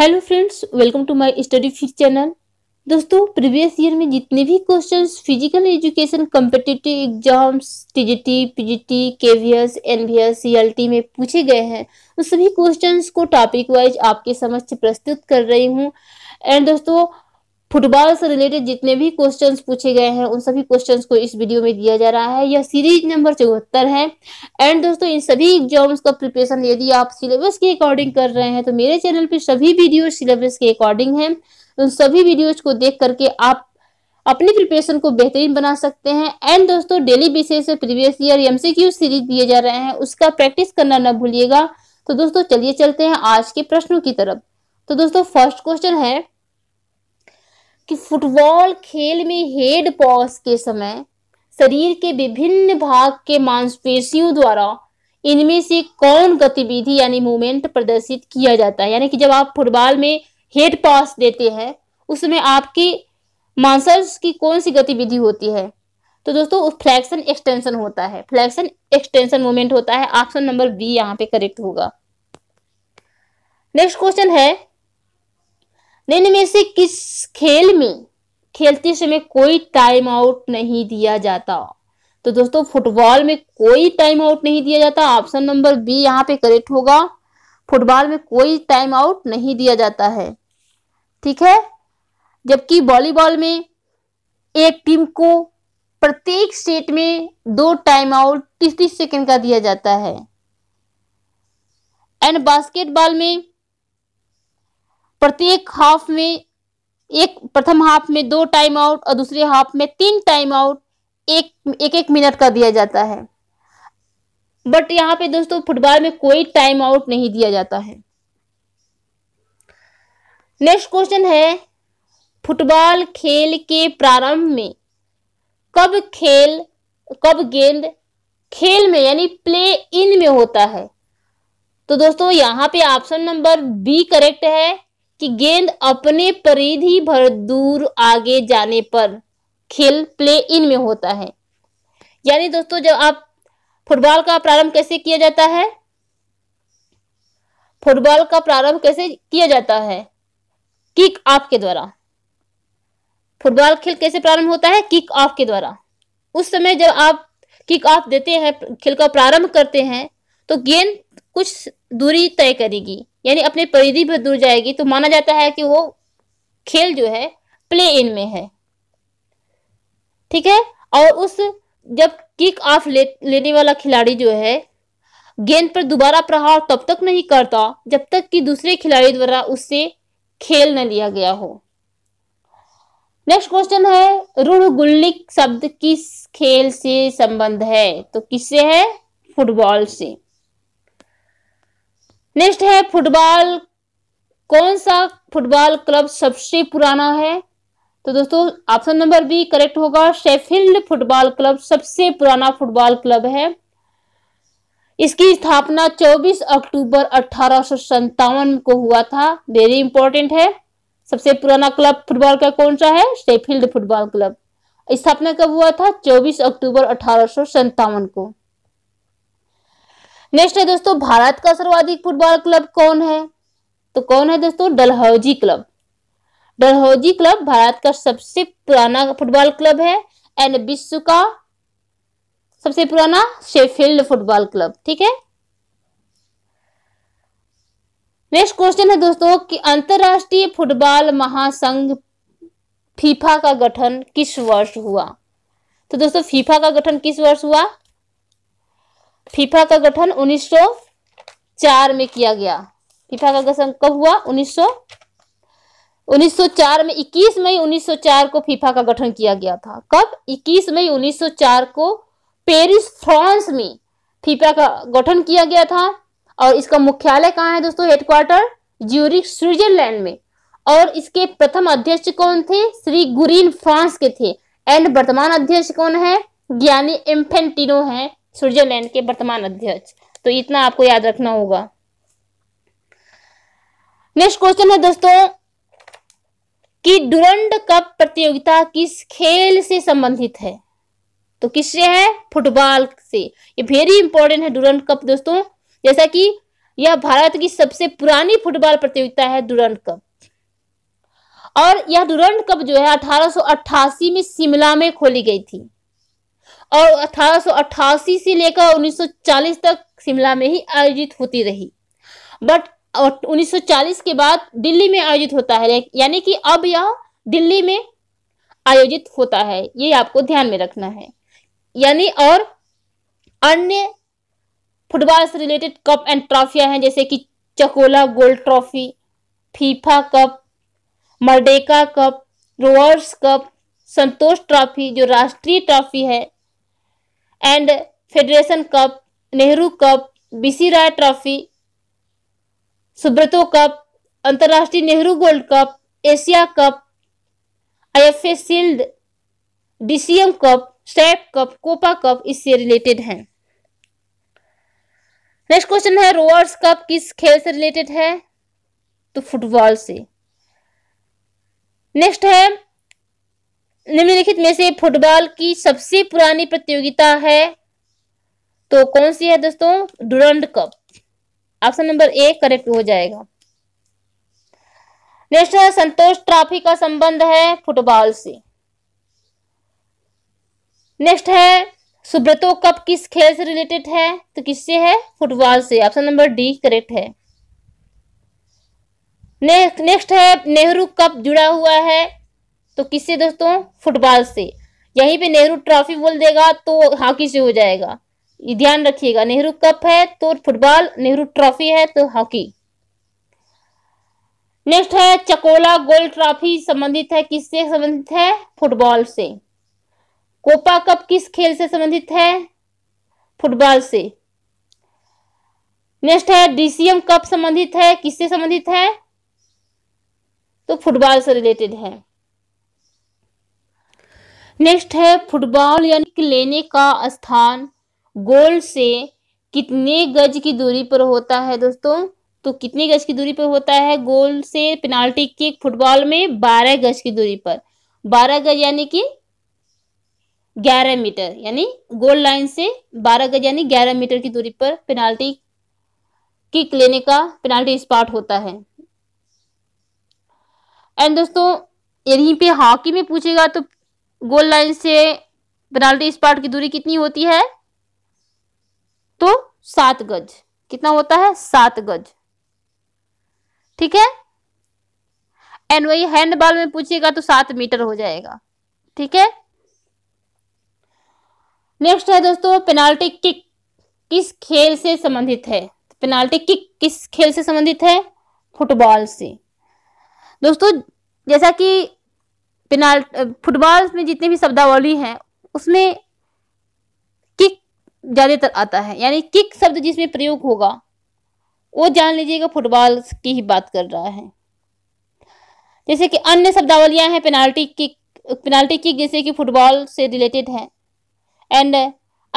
hello friends welcome to my study fix channel दोस्तों previous year में जितने भी questions physical education competitive exams TGT PGT KVS NVS CLT में पूछे गए हैं उन सभी क्वेश्चंस को टॉपिक वाइज आपके समक्ष प्रस्तुत कर रही हूँ एंड दोस्तों फुटबॉल से रिलेटेड जितने भी क्वेश्चन पूछे गए हैं उन सभी क्वेश्चन को इस वीडियो में दिया जा रहा है यह सीरीज नंबर चौहत्तर है एंड दोस्तों इन सभी एग्जाम्स का प्रिपरेशन यदि आप सिलेबस के अकॉर्डिंग कर रहे हैं तो मेरे चैनल पर सभी वीडियो सिलेबस के अकॉर्डिंग है उन सभी वीडियोज को देख करके आप अपनी प्रिपरेशन को बेहतरीन बना सकते हैं एंड दोस्तों डेली बेसिस से प्रीवियस ईयर एमसीक्यू सीरीज दिए जा रहे हैं उसका प्रैक्टिस करना न भूलिएगा तो दोस्तों चलिए चलते हैं आज के प्रश्नों की तरफ तो दोस्तों फर्स्ट क्वेश्चन है कि फुटबॉल खेल में हेड पॉज के समय शरीर के विभिन्न भाग के मांसपेशियों द्वारा इनमें से कौन गतिविधि यानी मूवमेंट प्रदर्शित किया जाता है यानी कि जब आप फुटबॉल में हेड पॉस देते हैं उसमें आपकी मांसल्स की कौन सी गतिविधि होती है तो दोस्तों फ्लैक्शन एक्सटेंशन होता है फ्लैक्शन एक्सटेंशन मूवमेंट होता है ऑप्शन नंबर बी यहाँ पे करेक्ट होगा नेक्स्ट क्वेश्चन है निम्न से किस खेल में खेलते समय कोई टाइम आउट नहीं दिया जाता तो दोस्तों फुटबॉल में कोई टाइम आउट नहीं दिया जाता ऑप्शन नंबर बी यहाँ पे करेक्ट होगा फुटबॉल में कोई टाइम आउट नहीं दिया जाता है ठीक है जबकि वॉलीबॉल में एक टीम को प्रत्येक सेट में दो टाइम आउट तीस तीस सेकेंड का दिया जाता है एंड बास्केटबॉल में प्रत्येक हाफ में एक प्रथम हाफ में दो टाइम आउट और दूसरे हाफ में तीन टाइम आउट एक एक एक मिनट का दिया जाता है बट यहाँ पे दोस्तों फुटबॉल में कोई टाइम आउट नहीं दिया जाता है नेक्स्ट क्वेश्चन है फुटबॉल खेल के प्रारंभ में कब खेल कब गेंद खेल में यानी प्ले इन में होता है तो दोस्तों यहाँ पे ऑप्शन नंबर बी करेक्ट है कि गेंद अपने परिधि भर दूर आगे जाने पर खेल प्ले इन में होता है यानी दोस्तों जब आप फुटबॉल का प्रारंभ कैसे किया जाता है फुटबॉल का प्रारंभ कैसे किया जाता है किक ऑफ के द्वारा फुटबॉल खेल कैसे प्रारंभ होता है किक ऑफ के द्वारा उस समय जब आप किक ऑफ देते हैं खेल का प्रारंभ करते हैं तो गेंद कुछ दूरी तय करेगी यानी अपने परिधि पर दूर जाएगी तो माना जाता है कि वो खेल जो है प्ले इन में है ठीक है और उस जब किक ऑफ ले, लेने वाला खिलाड़ी जो है गेंद पर दोबारा प्रहार तब तक नहीं करता जब तक कि दूसरे खिलाड़ी द्वारा उससे खेल न लिया गया हो नेक्स्ट क्वेश्चन है रूढ़गुल्लिक शब्द किस खेल से संबंध है तो किससे है फुटबॉल से नेक्स्ट है फुटबॉल कौन सा फुटबॉल क्लब सबसे पुराना है तो दोस्तों ऑप्शन नंबर बी करेक्ट होगा शेफील्ड फुटबॉल क्लब सबसे पुराना फुटबॉल क्लब है इसकी स्थापना 24 अक्टूबर अठारह को हुआ था वेरी इंपॉर्टेंट है सबसे पुराना क्लब फुटबॉल का कौन सा है शेफील्ड फुटबॉल क्लब स्थापना कब हुआ था 24 अक्टूबर अठारह को नेक्स्ट है दोस्तों भारत का सर्वाधिक फुटबॉल क्लब कौन है तो कौन है दोस्तों Dalhousie club Dalhousie club Bharat का सबसे पुराना फुटबॉल क्लब है एंड विश्व का सबसे पुराना शेफील्ड फुटबॉल क्लब ठीक है नेक्स्ट क्वेश्चन है दोस्तों कि अंतरराष्ट्रीय फुटबॉल महासंघ फीफा का गठन किस वर्ष हुआ तो दोस्तों फीफा का गठन किस वर्ष हुआ फीफा का गठन 1904 में किया गया फीफा का गठन कब हुआ 1900 1904 में 21 मई 1904 को फीफा का गठन किया गया था कब 21 मई 1904 को पेरिस फ्रांस में फीफा का गठन किया गया था और इसका मुख्यालय कहाँ है दोस्तों हेडक्वार्टर ज्यूरिक स्विट्जरलैंड में और इसके प्रथम अध्यक्ष कौन थे श्री गुरीन फ्रांस के थे एंड वर्तमान अध्यक्ष कौन है ज्ञानी एम्फेंटिनो है स्विट्जरलैंड के वर्तमान अध्यक्ष तो इतना आपको याद रखना होगा नेक्स्ट क्वेश्चन है दोस्तों कि डुरंड कप प्रतियोगिता किस खेल से संबंधित है तो किससे है फुटबॉल से ये वेरी इंपॉर्टेंट है डुरंड कप दोस्तों जैसा कि यह भारत की सबसे पुरानी फुटबॉल प्रतियोगिता है डुरंड कप और यह डुरंड कप जो है 1888 में शिमला में खोली गई थी और अठारह से लेकर 1940 तक शिमला में ही आयोजित होती रही बट 1940 के बाद दिल्ली में आयोजित होता है यानी कि अब यह दिल्ली में आयोजित होता है ये आपको ध्यान में रखना है यानी और अन्य फुटबॉल से रिलेटेड कप एंड ट्रॉफियां हैं जैसे कि Chakola gold trophy FIFA cup Merdeka cup Rovers cup Santosh trophy जो राष्ट्रीय ट्रॉफी है and federation cup Nehru cup BC Roy trophy Subroto cup अंतर्राष्ट्रीय Nehru gold cup Asia cup A shield DCM cup स्टैप कप कोपा कप इससे related है नेक्स्ट क्वेश्चन है Rovers cup किस खेल से रिलेटेड है तो फुटबॉल से नेक्स्ट है निम्नलिखित में से फुटबॉल की सबसे पुरानी प्रतियोगिता है तो कौन सी है दोस्तों Durand cup option number A correct हो जाएगा नेक्स्ट है संतोष ट्रॉफी का संबंध है फुटबॉल से नेक्स्ट है सुब्रतो कप किस खेल से रिलेटेड है तो किससे है फुटबॉल से ऑप्शन नंबर डी करेक्ट है नेक्स्ट नेक्स्ट है नेहरू कप जुड़ा हुआ है तो किससे दोस्तों फुटबॉल से यहीं पे नेहरू ट्रॉफी बोल देगा तो हॉकी से हो जाएगा ध्यान रखिएगा नेहरू कप है तो फुटबॉल नेहरू ट्रॉफी है तो हॉकी नेक्स्ट है चकोला गोल्ड ट्रॉफी संबंधित है किससे संबंधित है फुटबॉल से कोपा कप किस खेल से संबंधित है फुटबॉल से नेक्स्ट है डीसीएम कप संबंधित है किससे संबंधित है तो फुटबॉल से रिलेटेड है नेक्स्ट है फुटबॉल यानी कि लेने का स्थान गोल से कितने गज की दूरी पर होता है दोस्तों तो कितने गज की दूरी पर होता है गोल से पेनाल्टी किक फुटबॉल में बारह गज की दूरी पर बारह गज यानी कि ग्यारह मीटर यानी गोल लाइन से बारह गज यानी ग्यारह मीटर की दूरी पर पेनाल्टी किक लेने का पेनाल्टी स्पॉट होता है एंड दोस्तों यहीं पे हॉकी में पूछेगा तो गोल लाइन से पेनाल्टी स्पॉट की दूरी कितनी होती है तो सात गज कितना होता है सात गज ठीक है एंड वही हैंडबॉल में पूछिएगा तो सात मीटर हो जाएगा ठीक है नेक्स्ट है दोस्तों पेनाल्टी किक किस खेल से संबंधित है पेनाल्टी किक किस खेल से संबंधित है फुटबॉल से दोस्तों जैसा कि पेनाल्ट फुटबॉल में जितने भी शब्दावली हैं उसमें किक ज़्यादातर आता है यानी किक शब्द जिसमें प्रयोग होगा वो जान लीजिएगा फुटबॉल की ही बात कर रहा है जैसे कि अन्य शब्दावलियाँ हैं पेनाल्टी किक पेनाल्टी किक जैसे कि फुटबॉल से रिलेटेड है एंड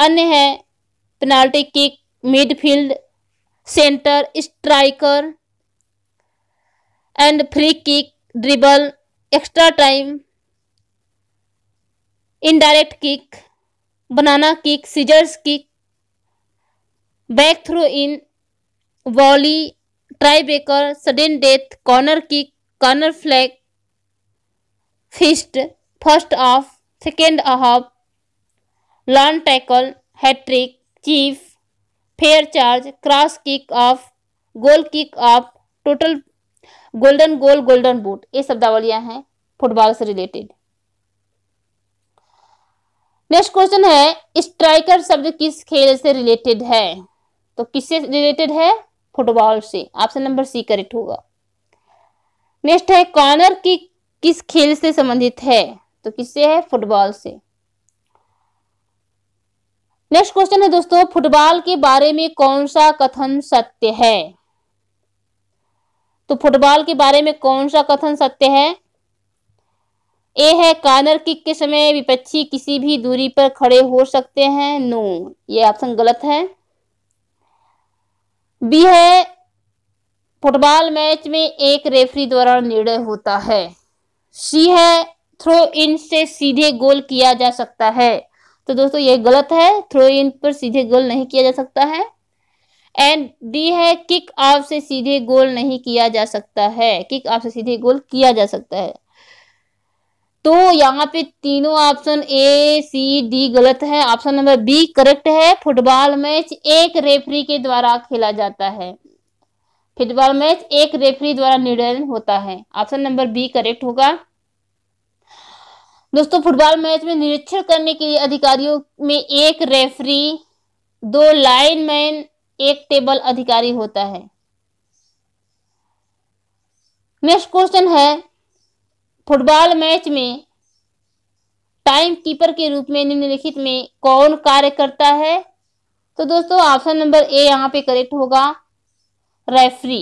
अन्य है penalty kick midfield centre striker and free kick dribble extra time indirect kick banana kick scissors kick back throw in volley tiebreaker sudden death corner kick corner flag fist first of second half long tackle hat trick chief fair charge cross kick off goal kick off total golden goal golden boot ये शब्दावलियां हैं football से related next question है striker शब्द किस खेल से related है तो किससे रिलेटेड है फुटबॉल से ऑप्शन नंबर सी करेक्ट होगा नेक्स्ट है कॉर्नर की किस खेल से संबंधित है तो किससे है फुटबॉल से नेक्स्ट क्वेश्चन है दोस्तों फुटबॉल के बारे में कौन सा कथन सत्य है तो फुटबॉल के बारे में कौन सा कथन सत्य है ए है कार्नर किक के समय विपक्षी किसी भी दूरी पर खड़े हो सकते हैं नो ये ऑप्शन गलत है बी है फुटबॉल मैच में एक रेफरी द्वारा निर्णय होता है सी है थ्रो इन से सीधे गोल किया जा सकता है तो दोस्तों ये गलत है थ्रो इन पर सीधे गोल नहीं किया जा सकता है एंड डी है किक ऑफ से सीधे गोल नहीं किया जा सकता है किक ऑफ से सीधे गोल किया जा सकता है तो यहाँ पे तीनों ऑप्शन ए सी डी गलत है ऑप्शन नंबर बी करेक्ट है फुटबॉल मैच एक रेफरी के द्वारा खेला जाता है फुटबॉल मैच एक रेफरी द्वारा निर्णय होता है ऑप्शन नंबर बी करेक्ट होगा दोस्तों फुटबॉल मैच में निरीक्षण करने के लिए अधिकारियों में एक रेफरी दो लाइन मैन एक टेबल अधिकारी होता है नेक्स्ट क्वेश्चन है फुटबॉल मैच में टाइम कीपर के रूप में निम्नलिखित में कौन कार्य करता है तो दोस्तों ऑप्शन नंबर ए यहाँ पे करेक्ट होगा रेफरी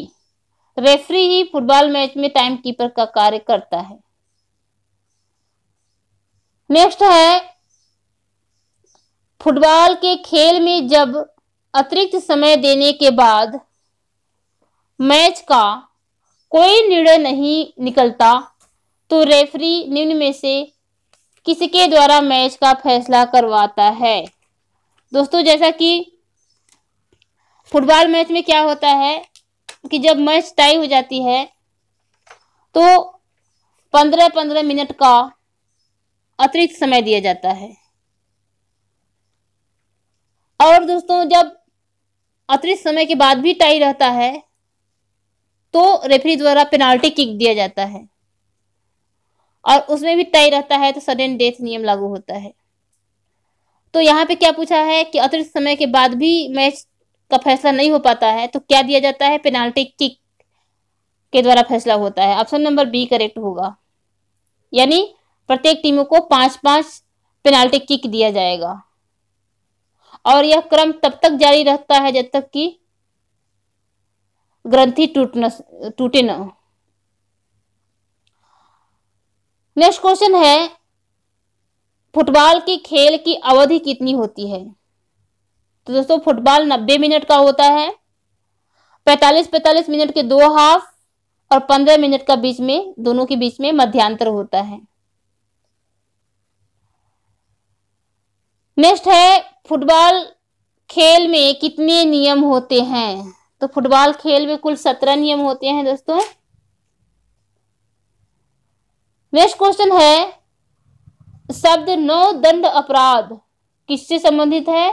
रेफरी ही फुटबॉल मैच में टाइम कीपर का कार्य करता है नेक्स्ट है फुटबॉल के खेल में जब अतिरिक्त समय देने के बाद मैच का कोई निर्णय नहीं निकलता तो रेफरी निम्न में से किसके द्वारा मैच का फैसला करवाता है दोस्तों जैसा कि फुटबॉल मैच में क्या होता है कि जब मैच टाई हो जाती है तो पंद्रह पंद्रह मिनट का अतिरिक्त समय दिया जाता है और दोस्तों जब अतिरिक्त समय के बाद भी टाई रहता है तो रेफरी द्वारा पेनाल्टी किक दिया जाता है और उसमें भी टाई रहता है तो सडन डेथ नियम लागू होता है तो यहाँ पे क्या पूछा है कि अतिरिक्त समय के बाद भी मैच का फैसला नहीं हो पाता है तो क्या दिया जाता है पेनाल्टी किक के द्वारा फैसला होता है ऑप्शन नंबर बी करेक्ट होगा यानी प्रत्येक टीमों को पांच पांच पेनाल्टी किक दिया जाएगा और यह क्रम तब तक जारी रहता है जब तक कि ग्रंथि टूट टूटे न नेक्स्ट क्वेश्चन है फुटबॉल की खेल की अवधि कितनी होती है तो दोस्तों फुटबॉल नब्बे मिनट का होता है पैतालीस पैतालीस मिनट के दो हाफ और पंद्रह मिनट का बीच में दोनों के बीच में मध्यांतर होता है नेक्स्ट है फुटबॉल खेल में कितने नियम होते हैं तो फुटबॉल खेल में कुल सत्रह नियम होते हैं दोस्तों नेक्स्ट क्वेश्चन है शब्द नौ दंड अपराध किससे संबंधित है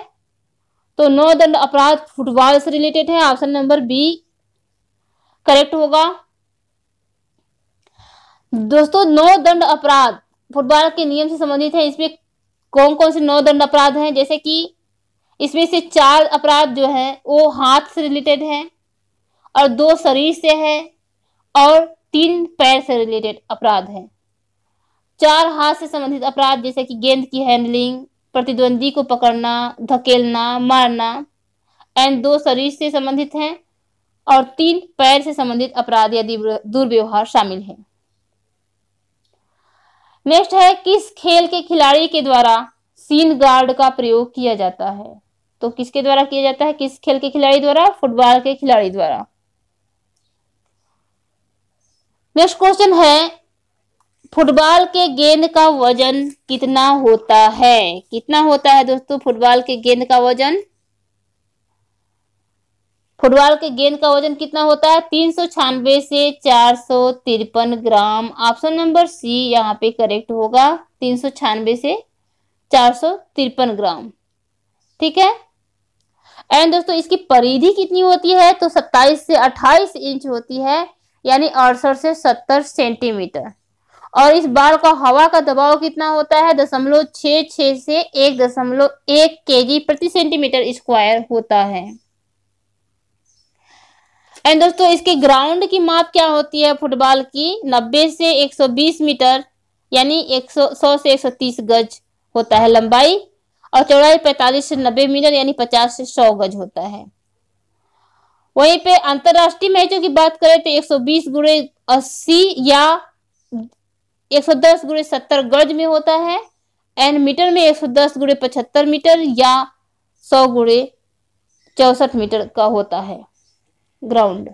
तो नौ दंड अपराध फुटबॉल से रिलेटेड है ऑप्शन नंबर बी करेक्ट होगा दोस्तों नौ दंड अपराध फुटबॉल के नियम से संबंधित है इसमें कौन कौन से नौ दंड अपराध हैं जैसे कि इसमें से चार अपराध जो है वो हाथ से रिलेटेड हैं और दो शरीर से है और तीन पैर से रिलेटेड अपराध हैं चार हाथ से संबंधित अपराध जैसे कि गेंद की हैंडलिंग प्रतिद्वंदी को पकड़ना धकेलना मारना एंड दो शरीर से संबंधित हैं और तीन पैर से संबंधित अपराध या दुर्व्यवहार शामिल हैं नेक्स्ट है किस खेल के खिलाड़ी के द्वारा सीन गार्ड का प्रयोग किया जाता है तो किसके द्वारा किया जाता है किस खेल के खिलाड़ी द्वारा फुटबॉल के खिलाड़ी द्वारा नेक्स्ट क्वेश्चन है फुटबॉल के गेंद का वजन कितना होता है कितना होता है दोस्तों फुटबॉल के गेंद का वजन फुटबॉल के गेंद का वजन कितना होता है तीन सौ छियानवे से चार सौ तिरपन ग्राम ऑप्शन नंबर सी यहाँ पे करेक्ट होगा तीन सौ छियानवे से चार सौ तिरपन ग्राम ठीक है एंड दोस्तों इसकी परिधि कितनी होती है तो सत्ताईस से अट्ठाईस इंच होती है यानी अड़सठ से सत्तर सेंटीमीटर और इस बाल का हवा का दबाव कितना होता है दशमलव छ छ से एक दशमलव एक के जी प्रति सेंटीमीटर स्क्वायर होता है एंड दोस्तों इसके ग्राउंड की माप क्या होती है फुटबॉल की 90 से 120 मीटर यानी 100 सौ से 130 गज होता है लंबाई और चौड़ाई 45 से 90 मीटर यानी 50 से 100 गज होता है वहीं पे अंतरराष्ट्रीय मैचों की बात करें तो 120 गुड़े अस्सी या 110 गुड़े सत्तर गज में होता है एंड मीटर में 110 गुड़े पचहत्तर मीटर या 100 गुड़े चौसठ मीटर का होता है ग्राउंड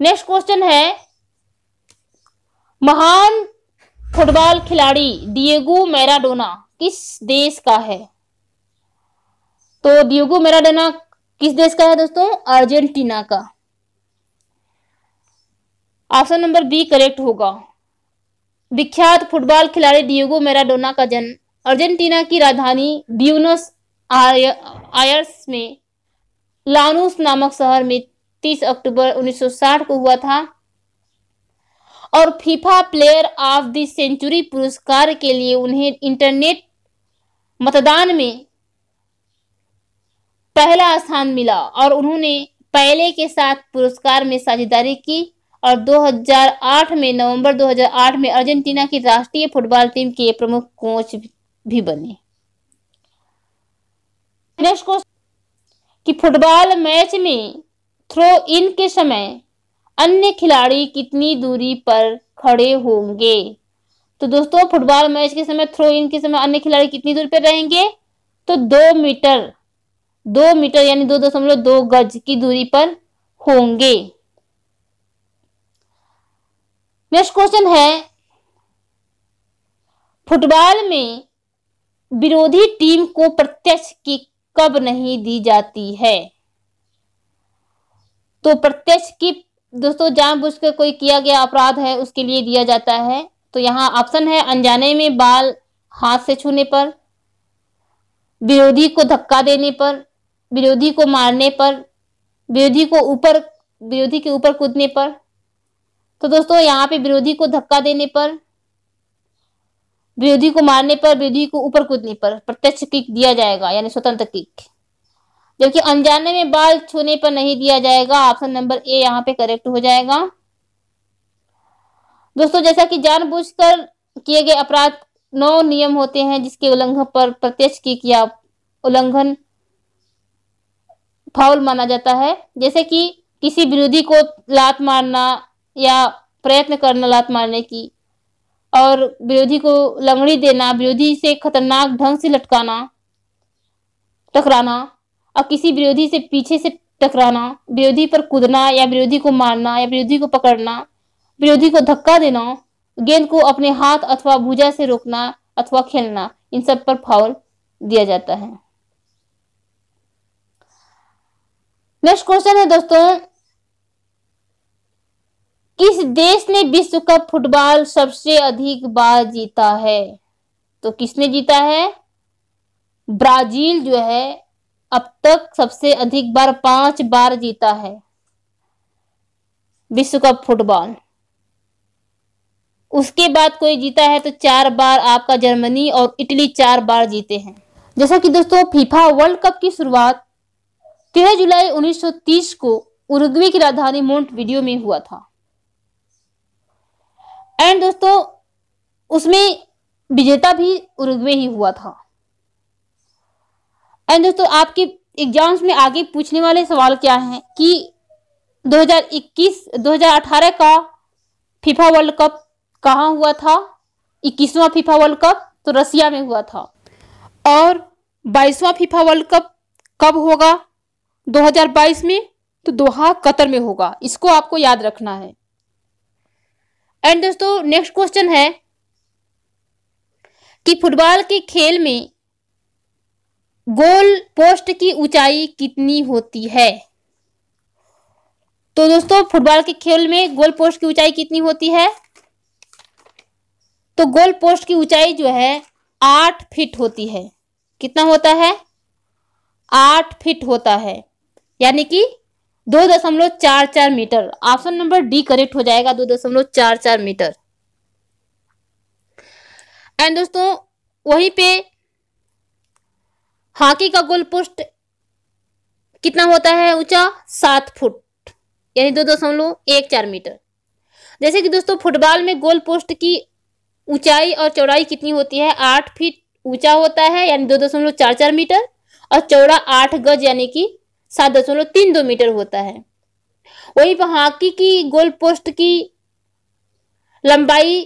नेक्स्ट क्वेश्चन है महान फुटबॉल खिलाड़ी डिएगो मैराडोना किस देश का है तो डिएगो मैराडोना किस देश का है दोस्तों अर्जेंटीना का ऑप्शन नंबर बी करेक्ट होगा विख्यात फुटबॉल खिलाड़ी डिएगो मैराडोना का जन्म अर्जेंटीना की राजधानी ब्यूनस आयर्स में लानूस नामक शहर में 30 अक्टूबर 1960 को हुआ था और FIFA player of the century पुरस्कार के लिए उन्हें इंटरनेट मतदान में पहला स्थान मिला और उन्होंने पहले के साथ पुरस्कार में साझेदारी की और 2008 में नवंबर 2008 में अर्जेंटीना की राष्ट्रीय फुटबॉल टीम के प्रमुख कोच भी बने को कि फुटबॉल मैच में थ्रो इन के समय अन्य खिलाड़ी कितनी दूरी पर खड़े होंगे तो दोस्तों फुटबॉल मैच के समय थ्रो इन के समय अन्य खिलाड़ी कितनी दूरी पर रहेंगे तो दो मीटर दो मीटर यानी दो दशमलव दो गज की दूरी पर होंगे नेक्स्ट क्वेश्चन है फुटबॉल में विरोधी टीम को प्रत्यक्ष किक कब नहीं दी जाती है तो प्रत्यक्ष की दोस्तों जानबूझकर कोई किया गया अपराध है उसके लिए दिया जाता है तो यहाँ ऑप्शन है अनजाने में बाल हाथ से छूने पर विरोधी को धक्का देने पर विरोधी को मारने पर विरोधी को ऊपर विरोधी के ऊपर कूदने पर तो दोस्तों यहाँ पे विरोधी को धक्का देने पर विरोधी को मारने पर विरोधी को ऊपर कूदने पर प्रत्यक्ष किक दिया जाएगा यानी स्वतंत्र किक जबकि अनजाने में बाल छूने पर नहीं दिया जाएगा ऑप्शन नंबर ए यहाँ पे करेक्ट हो जाएगा दोस्तों जैसा कि जानबूझकर किए गए अपराध नौ नियम होते हैं जिसके उल्लंघन पर प्रत्यक्ष किक या उल्लंघन फाउल माना जाता है जैसे कि किसी विरोधी को लात मारना या प्रयत्न करना लात मारने की और विरोधी को लंगड़ी देना विरोधी से खतरनाक ढंग से लटकाना टकराना और किसी विरोधी से पीछे से टकराना विरोधी पर कूदना या विरोधी को मारना या विरोधी को पकड़ना विरोधी को धक्का देना गेंद को अपने हाथ अथवा भुजा से रोकना अथवा खेलना इन सब पर फाउल दिया जाता है नेक्स्ट क्वेश्चन है दोस्तों किस देश ने विश्व कप फुटबॉल सबसे अधिक बार जीता है तो किसने जीता है ब्राजील जो है अब तक सबसे अधिक बार पांच बार जीता है विश्व कप फुटबॉल उसके बाद कोई जीता है तो चार बार आपका जर्मनी और इटली चार बार जीते हैं जैसा कि दोस्तों फीफा वर्ल्ड कप की शुरुआत 13 जुलाई 1930 को उरुग्वे की राजधानी मोन्ट वीडियो में हुआ था एंड दोस्तों उसमें विजेता भी उरुग्वे ही हुआ था एंड दोस्तों आपके एग्जाम्स में आगे पूछने वाले सवाल क्या हैं कि 2021 2018 का फीफा वर्ल्ड कप कहाँ हुआ था इक्कीसवा फीफा वर्ल्ड कप तो रसिया में हुआ था और बाईसवा फीफा वर्ल्ड कप कब होगा 2022 में तो दोहा कतर में होगा इसको आपको याद रखना है एंड दोस्तों नेक्स्ट क्वेश्चन है कि फुटबॉल के खेल में गोल पोस्ट की ऊंचाई कितनी होती है तो दोस्तों फुटबॉल के खेल में गोल पोस्ट की ऊंचाई कितनी होती है तो गोल पोस्ट की ऊंचाई जो है आठ फीट होती है कितना होता है आठ फीट होता है यानी कि दो दशमलव चार चार metre option number D correct हो जाएगा दो दशमलव चार चार मीटर एंड दोस्तों वहीं पे हॉकी का गोल पोस्ट कितना होता है ऊंचा सात फुट यानी दो दशमलव एक चार मीटर जैसे कि दोस्तों फुटबॉल में गोल पोस्ट की ऊंचाई और चौड़ाई कितनी होती है आठ फीट ऊंचा होता है यानी दो दशमलव चार चार मीटर और चौड़ा आठ गज यानी कि सात दशमलव तीन दो मीटर होता है वही वहां हॉकी की गोल पोस्ट की लंबाई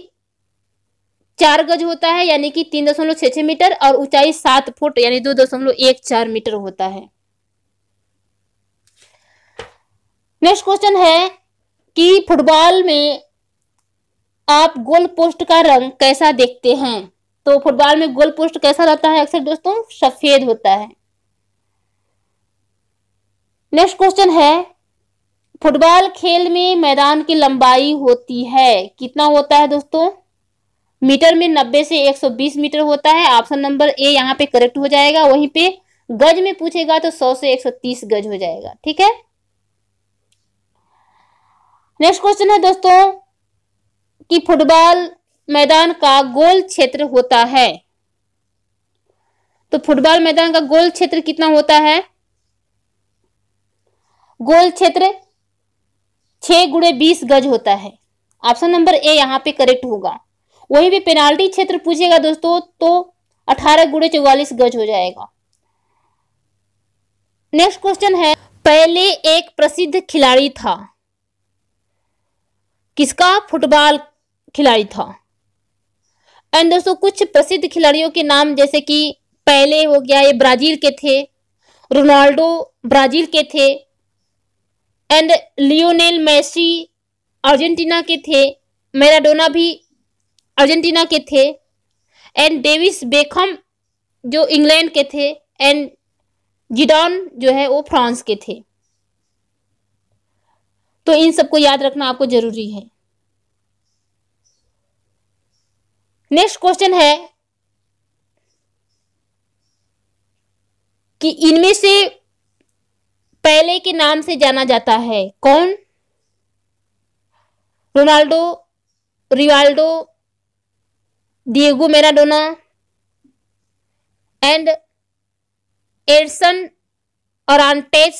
चार गज होता है यानी कि तीन दशमलव छह छह मीटर और ऊंचाई सात फुट यानी दो दशमलव एक चार मीटर होता है नेक्स्ट क्वेश्चन है कि फुटबॉल में आप गोल पोस्ट का रंग कैसा देखते हैं तो फुटबॉल में गोल पोस्ट कैसा रहता है अक्सर दोस्तों सफेद होता है नेक्स्ट क्वेश्चन है फुटबॉल खेल में मैदान की लंबाई होती है कितना होता है दोस्तों मीटर में 90 से 120 मीटर होता है ऑप्शन नंबर ए यहाँ पे करेक्ट हो जाएगा वहीं पे गज में पूछेगा तो 100 से 130 गज हो जाएगा ठीक है नेक्स्ट क्वेश्चन है दोस्तों कि फुटबॉल मैदान का गोल क्षेत्र होता है तो फुटबॉल मैदान का गोल क्षेत्र कितना होता है गोल क्षेत्र छह गुड़े बीस गज होता है ऑप्शन नंबर ए यहाँ पे करेक्ट होगा वही भी पेनाल्टी क्षेत्र पूछेगा दोस्तों तो अठारह गुड़े चौवालीस गज हो जाएगा नेक्स्ट क्वेश्चन है पहले एक प्रसिद्ध खिलाड़ी था किसका फुटबॉल खिलाड़ी था एंड दोस्तों कुछ प्रसिद्ध खिलाड़ियों के नाम जैसे कि पहले हो गया ये ब्राजील के थे रोनाल्डो ब्राजील के थे एंड लियोनेल मैसी अर्जेंटीना के थे मैराडोना भी अर्जेंटीना के थे एंड डेविस बेकम जो इंग्लैंड के थे एंड जिडॉन जो है वो फ्रांस के थे तो इन सबको याद रखना आपको जरूरी है नेक्स्ट क्वेश्चन है कि इनमें से पहले के नाम से जाना जाता है कौन Ronaldo Rivaldo Diego Maradona and Edson Arantes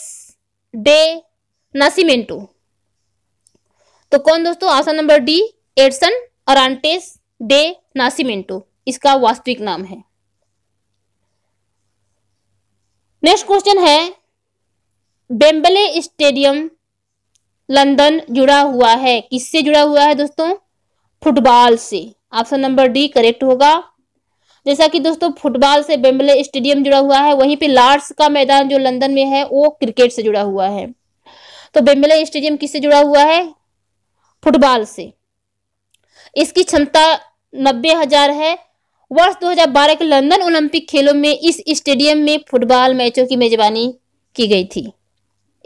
do Nascimento तो कौन दोस्तों आसन नंबर डी एडसन और डे नासिमेंटो इसका वास्तविक नाम है नेक्स्ट क्वेश्चन है बेम्बले स्टेडियम लंदन जुड़ा हुआ है किससे जुड़ा हुआ है दोस्तों फुटबॉल से ऑप्शन नंबर डी करेक्ट होगा जैसा कि दोस्तों फुटबॉल से बेम्बले स्टेडियम जुड़ा हुआ है वहीं पे लॉर्ड्स का मैदान जो लंदन में है वो क्रिकेट से जुड़ा हुआ है तो बेम्बले स्टेडियम किससे जुड़ा हुआ है फुटबॉल से इसकी क्षमता नब्बे हजार है वर्ष 2012 के लंदन ओलंपिक खेलों में इस स्टेडियम में फुटबॉल मैचों की मेजबानी की गई थी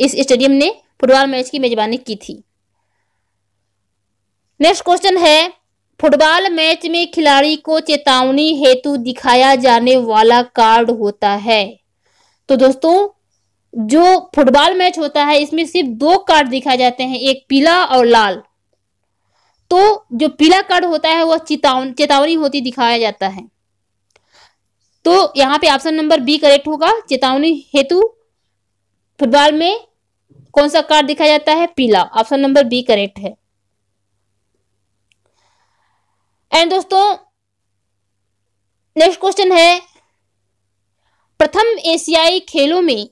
इस स्टेडियम ने फुटबॉल मैच की मेजबानी की थी नेक्स्ट क्वेश्चन है फुटबॉल मैच में खिलाड़ी को चेतावनी हेतु दिखाया जाने वाला कार्ड होता है तो दोस्तों जो फुटबॉल मैच होता है इसमें सिर्फ दो कार्ड दिखाए जाते हैं एक पीला और लाल तो जो पीला कार्ड होता है वह चेतावनी चेतावनी होती दिखाया जाता है तो यहाँ पे ऑप्शन नंबर बी करेक्ट होगा चेतावनी हेतु फुटबॉल में कौन सा कार्ड दिखाया जाता है पीला ऑप्शन नंबर बी करेक्ट है एंड दोस्तों नेक्स्ट क्वेश्चन है प्रथम एशियाई खेलों में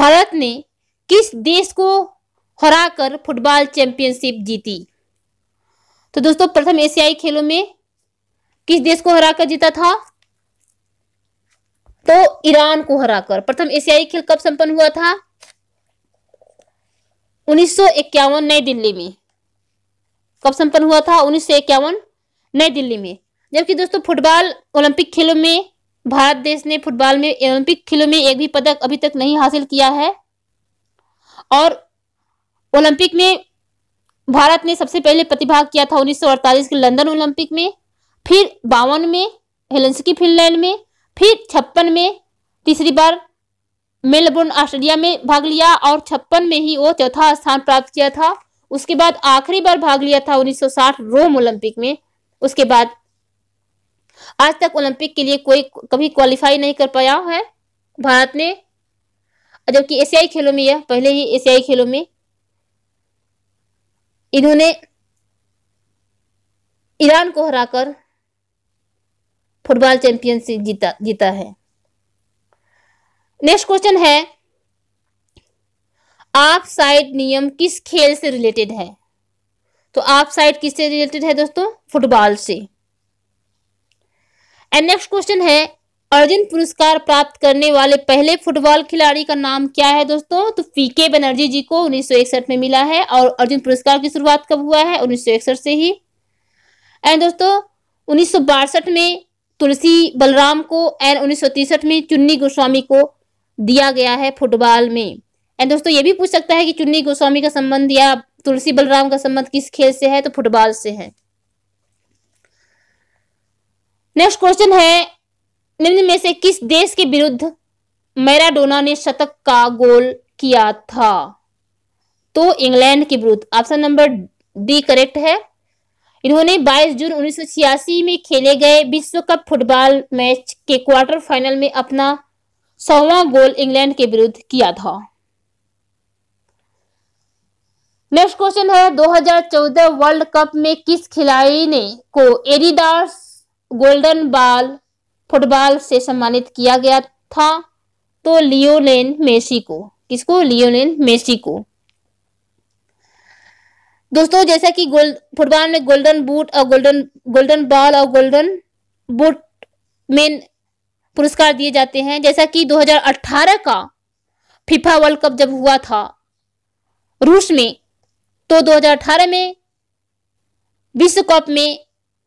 भारत ने किस देश को हराकर फुटबॉल चैंपियनशिप जीती तो दोस्तों प्रथम एशियाई खेलों में किस देश को हराकर जीता था तो ईरान को हराकर प्रथम एशियाई खेल कब संपन्न हुआ था उन्नीस नई दिल्ली में कब संपन्न हुआ था उन्नीस नई दिल्ली में जबकि दोस्तों फुटबॉल ओलंपिक खेलों में भारत देश ने फुटबॉल में ओलंपिक खेलों में एक भी पदक अभी तक नहीं हासिल किया है और ओलंपिक में भारत ने सबसे पहले प्रतिभाग किया था 1948 के लंदन ओलंपिक में फिर बावन में हेलेंसकी फिनलैंड में फिर छप्पन में तीसरी बार मेलबोर्न ऑस्ट्रेलिया में भाग लिया और छप्पन में ही वो चौथा स्थान प्राप्त किया था उसके बाद आखिरी बार भाग लिया था 1960 रोम ओलंपिक में उसके बाद आज तक ओलंपिक के लिए कोई कभी क्वालिफाई नहीं कर पाया है भारत ने जबकि एशियाई खेलों में यह पहले ही एशियाई खेलों में इन्होंने ईरान को हराकर फुटबॉल चैंपियनशिप जीता जीता है नेक्स्ट क्वेश्चन है आप साइड नियम किस खेल से रिलेटेड है तो आप साइड किससे रिलेटेड है दोस्तों फुटबॉल से एंड नेक्स्ट क्वेश्चन है अर्जुन पुरस्कार प्राप्त करने वाले पहले फुटबॉल खिलाड़ी का नाम क्या है दोस्तों तो पीके बनर्जी जी को 1961 में मिला है और अर्जुन पुरस्कार की शुरुआत कब हुआ है 1961 से ही एंड दोस्तों उन्नीस में तुलसी बलराम को एंड उन्नीस में चुन्नी गोस्वामी को दिया गया है फुटबॉल में एंड दोस्तों ये भी पूछ सकता है कि चुन्नी गोस्वामी का संबंध या तुलसी बलराम का संबंध किस खेल से है तो फुटबॉल से है नेक्स्ट क्वेश्चन है निम्न में से किस देश के विरुद्ध मैराडोना ने शतक का गोल किया था तो इंग्लैंड के विरुद्ध ऑप्शन नंबर डी करेक्ट है इन्होंने 22 जून उन्नीस में खेले गए विश्व कप फुटबॉल मैच के क्वार्टर फाइनल में अपना सौवा गोल इंग्लैंड के विरुद्ध किया था नेक्स्ट क्वेश्चन है 2014 वर्ल्ड कप में किस खिलाड़ी ने को एडिडास गोल्डन बॉल फुटबॉल से सम्मानित किया गया था तो लियोलेन मेसी को किसको लियोलेन मेसी को दोस्तों जैसा कि गोल्ड फुटबॉल में गोल्डन बूट और गोल्डन गोल्डन बॉल और गोल्डन बूट मेन पुरस्कार दिए जाते हैं जैसा कि 2018 का फीफा वर्ल्ड कप जब हुआ था रूस में तो 2018 में विश्व कप में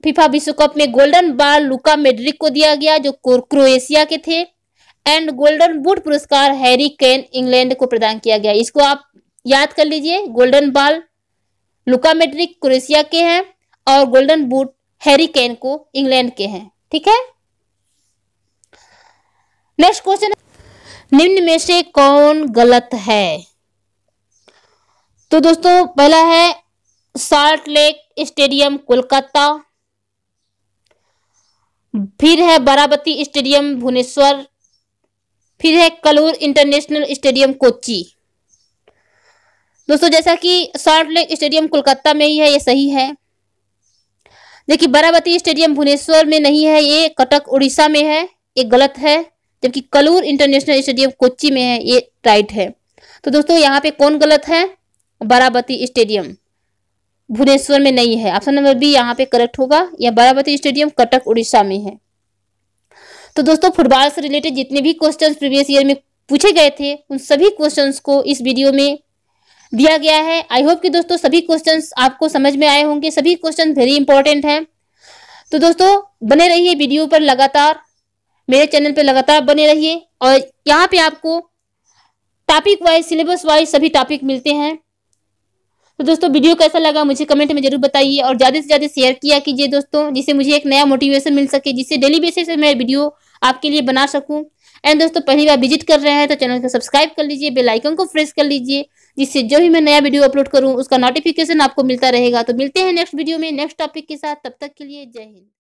फीफा विश्व कप में गोल्डन बॉल लुका मेड्रिक को दिया गया जो क्रोएशिया के थे एंड गोल्डन बूट पुरस्कार हैरी केन इंग्लैंड को प्रदान किया गया इसको आप याद कर लीजिए golden ball Luka Modric Croatia के हैं और गोल्डन बूट हैरी केन को इंग्लैंड के हैं ठीक है नेक्स्ट क्वेश्चन निम्न में से कौन गलत है तो दोस्तों पहला है साल्ट लेक स्टेडियम कोलकाता फिर है बाराबती स्टेडियम भुवनेश्वर फिर है कलूर इंटरनेशनल स्टेडियम कोची दोस्तों जैसा कि सॉल्ट लेक स्टेडियम कोलकाता में ही है ये सही है देखिए बारावती स्टेडियम भुवनेश्वर में नहीं है ये कटक उड़ीसा में है ये गलत है जबकि कलूर इंटरनेशनल स्टेडियम कोच्ची में है ये राइट है तो दोस्तों यहाँ पे कौन गलत है बारावती स्टेडियम भुवनेश्वर में नहीं है ऑप्शन नंबर बी यहाँ पे करेक्ट होगा या बारावती स्टेडियम कटक उड़ीसा में है तो दोस्तों फुटबॉल से रिलेटेड जितने भी क्वेश्चन प्रीवियस ईयर में पूछे गए थे उन सभी क्वेश्चन को इस वीडियो में दिया गया है आई होप कि दोस्तों सभी क्वेश्चन आपको समझ में आए होंगे सभी क्वेश्चन वेरी इंपॉर्टेंट हैं तो दोस्तों बने रहिए वीडियो पर लगातार मेरे चैनल पर लगातार बने रहिए और यहाँ पे आपको टॉपिक वाइज सिलेबस वाइज सभी टॉपिक मिलते हैं तो दोस्तों वीडियो कैसा लगा मुझे कमेंट में जरूर बताइए और ज़्यादा से ज़्यादा शेयर किया कीजिए दोस्तों जिससे मुझे एक नया मोटिवेशन मिल सके जिससे डेली बेसिस पे मैं वीडियो आपके लिए बना सकूँ एंड दोस्तों पहली बार विजिट कर रहे हैं तो चैनल को सब्सक्राइब कर लीजिए बेल आइकन को प्रेस कर लीजिए जिससे जो भी मैं नया वीडियो अपलोड करूँ उसका नोटिफिकेशन आपको मिलता रहेगा तो मिलते हैं नेक्स्ट वीडियो में नेक्स्ट टॉपिक के साथ तब तक के लिए जय हिंद